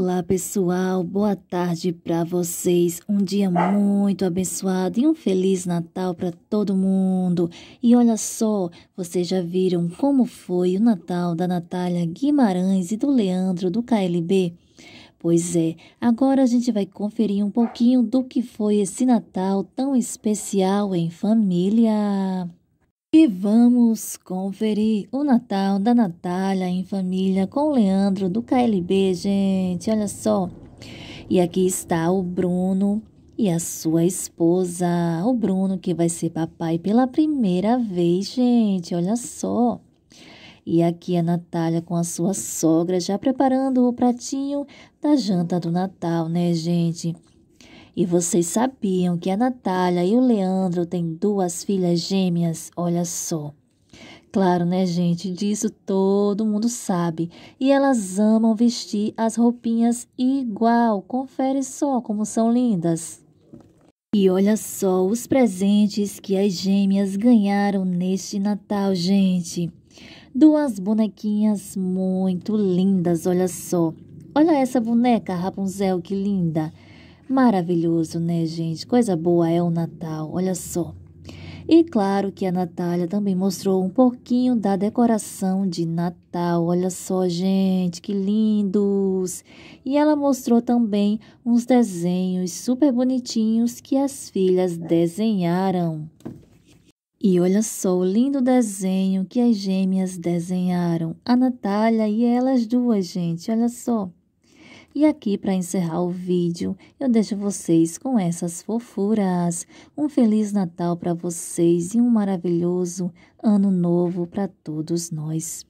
Olá, pessoal. Boa tarde para vocês. Um dia muito abençoado e um feliz Natal para todo mundo. E olha só, vocês já viram como foi o Natal da Natália Guimarães e do Leandro do KLB? Pois é, agora a gente vai conferir um pouquinho do que foi esse Natal tão especial em família. E vamos conferir o Natal da Natália em família com o Leandro do KLB, gente. Olha só. E aqui está o Bruno e a sua esposa. O Bruno que vai ser papai pela primeira vez, gente. Olha só. E aqui a Natália com a sua sogra já preparando o pratinho da janta do Natal, né, gente? E vocês sabiam que a Natália e o Leandro têm duas filhas gêmeas? Olha só. Claro, né, gente? Disso todo mundo sabe. E elas amam vestir as roupinhas igual. Confere só como são lindas. E olha só os presentes que as gêmeas ganharam neste Natal, gente. Duas bonequinhas muito lindas, olha só. Olha essa boneca, Rapunzel, que linda. Maravilhoso, né, gente? Coisa boa é o Natal, olha só. E claro que a Natália também mostrou um pouquinho da decoração de Natal. Olha só, gente, que lindos! E ela mostrou também uns desenhos super bonitinhos que as filhas desenharam. E olha só o lindo desenho que as gêmeas desenharam, a Natália e elas duas, gente, olha só. E aqui para encerrar o vídeo, eu deixo vocês com essas fofuras. Um feliz Natal para vocês e um maravilhoso ano novo para todos nós.